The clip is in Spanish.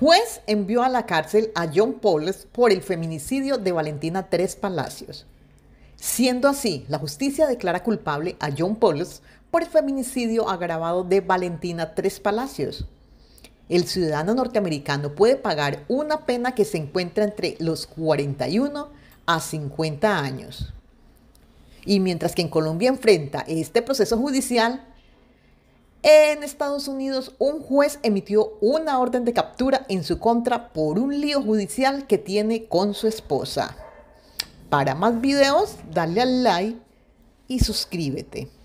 Juez envió a la cárcel a John Pauls por el feminicidio de Valentina Tres Palacios. Siendo así, la justicia declara culpable a John Pauls por el feminicidio agravado de Valentina Tres Palacios. El ciudadano norteamericano puede pagar una pena que se encuentra entre los 41 a 50 años. Y mientras que en Colombia enfrenta este proceso judicial, en Estados Unidos, un juez emitió una orden de captura en su contra por un lío judicial que tiene con su esposa. Para más videos, dale al like y suscríbete.